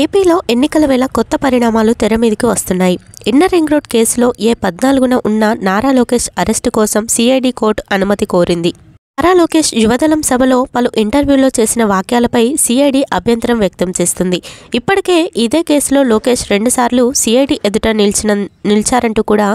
ఏపీలో ఎన్నికల వేళ కొత్త పరిణామాలు తెర మీదకి వస్తున్నాయి ఇన్నర్ రింగ్ రోడ్ కేసులో ఏ పద్నాలుగున ఉన్న నారా లోకేష్ అరెస్టు కోసం సిఐడి కోర్టు అనుమతి కోరింది నారా లోకేష్ యువదళం సభలో పలు ఇంటర్వ్యూలో చేసిన వాక్యాలపై సిఐడి అభ్యంతరం వ్యక్తం చేస్తుంది ఇప్పటికే ఇదే కేసులో లోకేష్ రెండుసార్లు సిఐడి ఎదుట నిలిచిన నిలిచారంటూ కూడా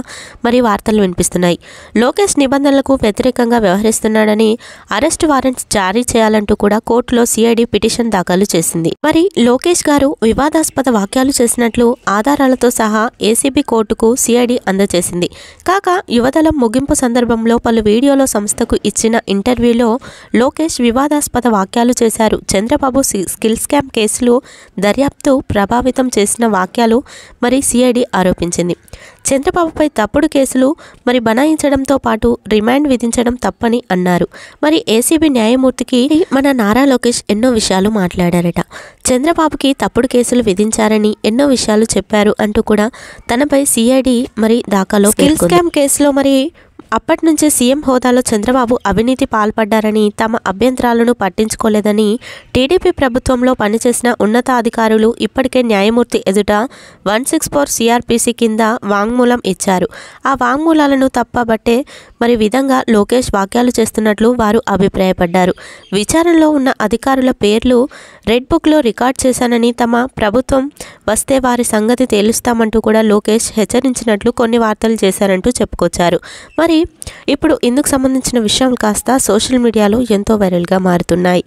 మరి వార్తలు వినిపిస్తున్నాయి లోకేష్ నిబంధనలకు వ్యతిరేకంగా వ్యవహరిస్తున్నాడని అరెస్ట్ వారెంట్స్ జారీ చేయాలంటూ కూడా కోర్టులో సిఐడి పిటిషన్ దాఖలు చేసింది మరి లోకేష్ గారు వివాదాస్పద వాక్యాలు చేసినట్లు ఆధారాలతో సహా ఏసీబీ కోర్టుకు సిఐడి అందజేసింది కాగా యువదళం ముగింపు సందర్భంలో పలు వీడియోలో సంస్థకు ఇచ్చిన ఇంటర్ ఇంటర్వ్యూలో లోకేష్ వివాదాస్పద వాక్యాలు చేశారు చంద్రబాబు స్కిల్ స్కామ్ కేసులు దర్యాప్తు ప్రభావితం చేసిన వాక్యాలు మరి సిఐడి ఆరోపించింది చంద్రబాబుపై తప్పుడు కేసులు మరి బనాయించడంతో పాటు రిమాండ్ విధించడం తప్పని అన్నారు మరి ఏసీబీ న్యాయమూర్తికి మన నారా లోకేష్ ఎన్నో విషయాలు మాట్లాడారట చంద్రబాబుకి తప్పుడు కేసులు విధించారని ఎన్నో విషయాలు చెప్పారు అంటూ కూడా తనపై సిఐడి మరి దాఖలో స్కిల్ స్కామ్ కేసులో మరి అప్పటినుంచే సీఎం హోదాలో చంద్రబాబు అవినీతి పాల్పడ్డారని తమ అభ్యంతరాలను పట్టించుకోలేదని టీడీపీ ప్రభుత్వంలో పనిచేసిన ఉన్నతాధికారులు ఇప్పటికే న్యాయమూర్తి ఎదుట వన్ సిక్స్ ఫోర్ సిఆర్పిసి కింద వాంగ్మూలం ఇచ్చారు ఆ వాంగ్మూలాలను తప్పబట్టే మరి విధంగా లోకేష్ వాక్యాలు చేస్తున్నట్లు వారు అభిప్రాయపడ్డారు విచారణలో ఉన్న అధికారుల పేర్లు రెడ్ బుక్లో రికార్డ్ చేశానని తమ ప్రభుత్వం వస్తే వారి సంగతి తేలుస్తామంటూ కూడా లోకేష్ హెచ్చరించినట్లు కొన్ని వార్తలు చేశారంటూ చెప్పుకొచ్చారు మరి ఇప్పుడు ఇందుకు సంబంధించిన విషయం కాస్త సోషల్ మీడియాలో ఎంతో వైరల్గా మారుతున్నాయి